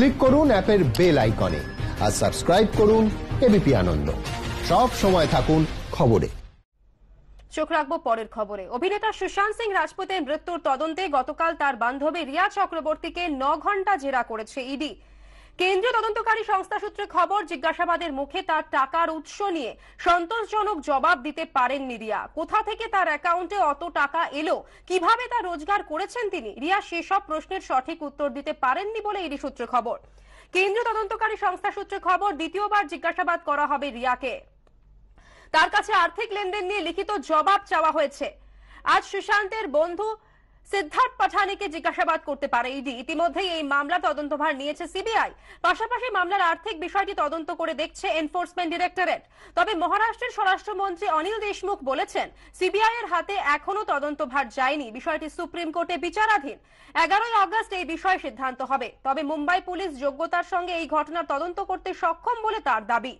click করুন অ্যাপের bell আইকনে আর সাবস্ক্রাইব করুন এবিপি আনন্দ সব সময় থাকুন খবরে চোখ রাখবো পরের খবরে অভিনেতা সুশান্ত সিং রাজপুতের মৃত্যুর তদন্তে গতকাল তার বান্ধবী রিয়া চক্রবর্তীকে ন ঘন্টা জেরা করেছে ইডি কেন্দ্রীয় তদন্তকারী সংস্থা সূত্রে খবর জিজ্ঞাসাবাদের মুখে তার টাকার উৎস নিয়ে সন্তোষজনক জবাব দিতে পারেননি রিয়া কোথা থেকে তার অ্যাকাউন্টে অত টাকা এলো কিভাবে তা রোজগার করেছেন তিনি রিয়া সেসব প্রশ্নের সঠিক উত্তর দিতে পারেননি বলে এরই সূত্রে খবর কেন্দ্রীয় তদন্তকারী সংস্থা সূত্রে খবর দ্বিতীয়বার জিজ্ঞাসাবাদ করা হবে রিয়াকে তার কাছে আর্থিক লেনদেন নিয়ে লিখিত জবাব চাওয়া হয়েছে আজ সুশান্তের বন্ধু সিদ্ধার্থ পাঠানিকে জিজ্ঞাসাবাদ করতে পারে ইডি ইতিমধ্যেই এই মামলা তদন্তভার নিয়েছে সিবিআই পাশাপাশি মামলার আর্থিক বিষয়টি তদন্ত করে দেখছে এনফোর্সমেন্ট ডিরেক্টরেট তবে মহারাষ্ট্রের স্বরাষ্ট্রমন্ত্রী অনিল দেশমুখ বলেছেন সিবিআই এর হাতে এখনো তদন্তভার যায়নি বিষয়টি সুপ্রিম কোর্টে বিচারাধীন এগারোই আগস্ট এই বিষয়ে সিদ্ধান্ত হবে তবে মুম্বাই পুলিশ যোগ্যতার সঙ্গে এই ঘটনার তদন্ত করতে সক্ষম বলে তার দাবি